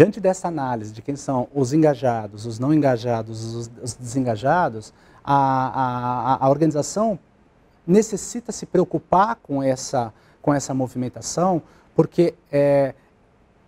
Diante dessa análise de quem são os engajados, os não engajados, os, desengajados, a, a, a organização necessita se preocupar com essa, com essa movimentação, porque é,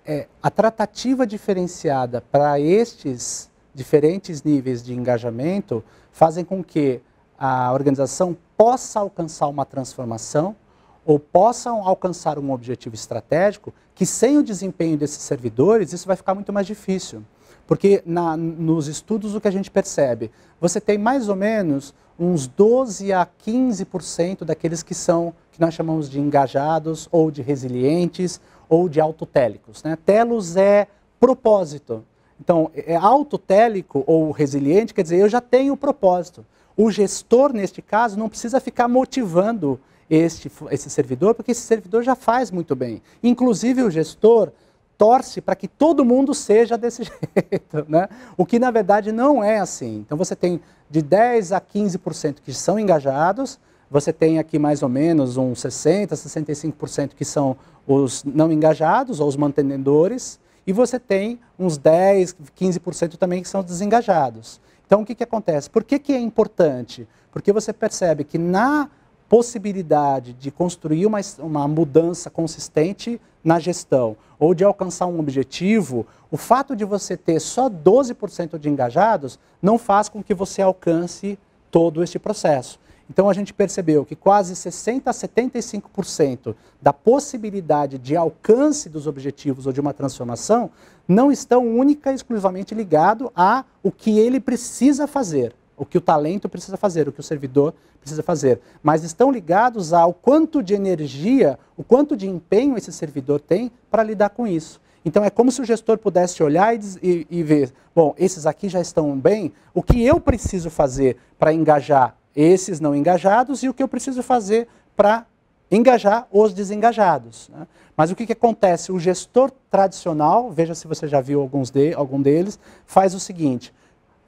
é, a tratativa diferenciada para estes diferentes níveis de engajamento fazem com que a organização possa alcançar uma transformação ou possam alcançar um objetivo estratégico, que sem o desempenho desses servidores, isso vai ficar muito mais difícil. Porque na, nos estudos o que a gente percebe? Você tem mais ou menos uns 12 a 15% daqueles que são, que nós chamamos de engajados, ou de resilientes, ou de autotélicos. Né? Telos é propósito. Então, é autotélico ou resiliente, quer dizer, eu já tenho o propósito. O gestor, neste caso, não precisa ficar motivando este, esse servidor, porque esse servidor já faz muito bem. Inclusive o gestor torce para que todo mundo seja desse jeito, né? O que na verdade não é assim. Então você tem de 10 a 15% que são engajados, você tem aqui mais ou menos uns 60, 65% que são os não engajados ou os mantenedores, e você tem uns 10, 15% também que são desengajados. Então o que, que acontece? Por que, que é importante? Porque você percebe que na possibilidade de construir uma, uma mudança consistente na gestão ou de alcançar um objetivo, o fato de você ter só 12% de engajados não faz com que você alcance todo este processo. Então a gente percebeu que quase 60 a 75% da possibilidade de alcance dos objetivos ou de uma transformação não estão única e exclusivamente ligado a o que ele precisa fazer, o que o talento precisa fazer, o que o servidor precisa fazer, mas estão ligados ao quanto de energia, o quanto de empenho esse servidor tem para lidar com isso. Então é como se o gestor pudesse olhar e, e ver, bom, esses aqui já estão bem, o que eu preciso fazer para engajar esses não engajados e o que eu preciso fazer para engajar os desengajados. Né? Mas o que, que acontece? O gestor tradicional, veja se você já viu alguns de, algum deles, faz o seguinte: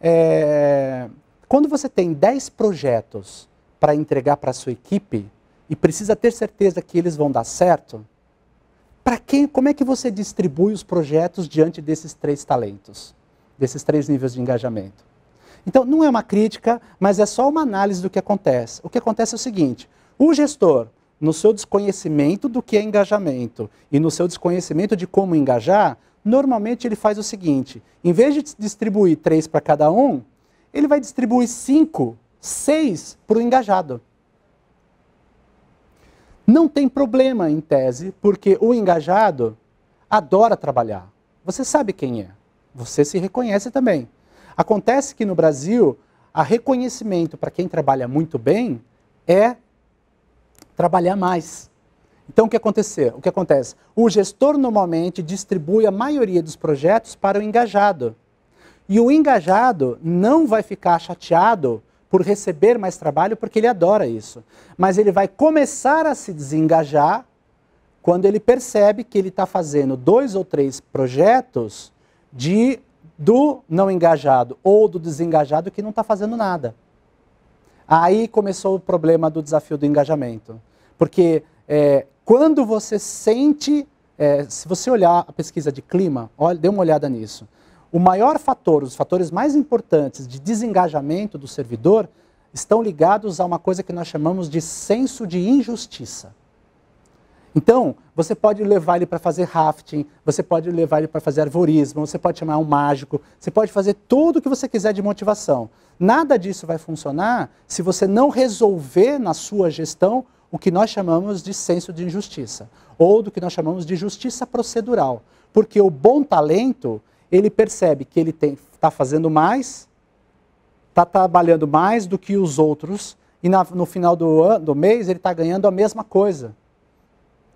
é, quando você tem 10 projetos para entregar para a sua equipe e precisa ter certeza que eles vão dar certo, para quem, como é que você distribui os projetos diante desses três talentos, desses três níveis de engajamento? Então, não é uma crítica, mas é só uma análise do que acontece. O que acontece é o seguinte: o gestor, no seu desconhecimento do que é engajamento e no seu desconhecimento de como engajar, normalmente ele faz o seguinte: em vez de distribuir três para cada um, ele vai distribuir 5, 6 para o engajado. Não tem problema em tese, porque o engajado adora trabalhar. Você sabe quem é. Você se reconhece também. Acontece que no Brasil, a reconhecimento para quem trabalha muito bem é trabalhar mais. Então o que acontecer? O que acontece? O gestor normalmente distribui a maioria dos projetos para o engajado. E o engajado não vai ficar chateado por receber mais trabalho, porque ele adora isso. Mas ele vai começar a se desengajar quando ele percebe que ele está fazendo dois ou três projetos de do não engajado ou do desengajado que não está fazendo nada. Aí começou o problema do desafio do engajamento. Porque é, quando você sente, é, se você olhar a pesquisa de clima, olha, dê uma olhada nisso. O maior fator, os fatores mais importantes de desengajamento do servidor estão ligados a uma coisa que nós chamamos de senso de injustiça. Então, você pode levar ele para fazer rafting, você pode levar ele para fazer arvorismo, você pode chamar um mágico, você pode fazer tudo o que você quiser de motivação. Nada disso vai funcionar se você não resolver na sua gestão o que nós chamamos de senso de injustiça, ou do que nós chamamos de justiça procedural. Porque o bom talento, ele percebe que ele está fazendo mais, está trabalhando mais do que os outros, e na, no final do, ano, do mês ele está ganhando a mesma coisa.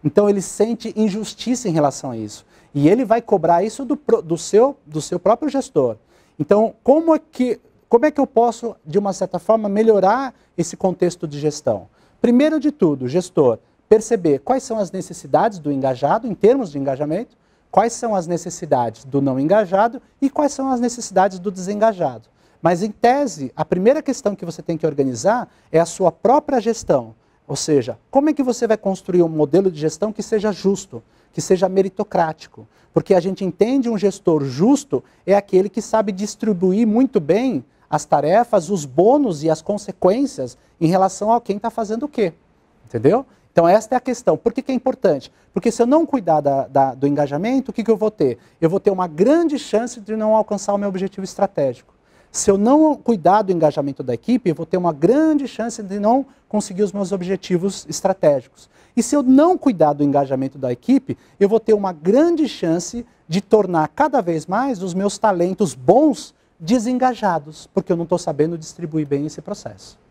Então ele sente injustiça em relação a isso. E ele vai cobrar isso do, do, seu, do seu próprio gestor. Então, como é, que, como é que eu posso, de uma certa forma, melhorar esse contexto de gestão? Primeiro de tudo, gestor, perceber quais são as necessidades do engajado em termos de engajamento, quais são as necessidades do não engajado e quais são as necessidades do desengajado. Mas, em tese, a primeira questão que você tem que organizar é a sua própria gestão. Ou seja, como é que você vai construir um modelo de gestão que seja justo, que seja meritocrático? Porque a gente entende um gestor justo é aquele que sabe distribuir muito bem as tarefas, os bônus e as consequências em relação a quem está fazendo o quê. Entendeu? Então, esta é a questão. Por que, que é importante? Porque se eu não cuidar da, da, do engajamento, o que, que eu vou ter? Eu vou ter uma grande chance de não alcançar o meu objetivo estratégico. Se eu não cuidar do engajamento da equipe, eu vou ter uma grande chance de não conseguir os meus objetivos estratégicos. E se eu não cuidar do engajamento da equipe, eu vou ter uma grande chance de tornar cada vez mais os meus talentos bons desengajados, porque eu não estou sabendo distribuir bem esse processo.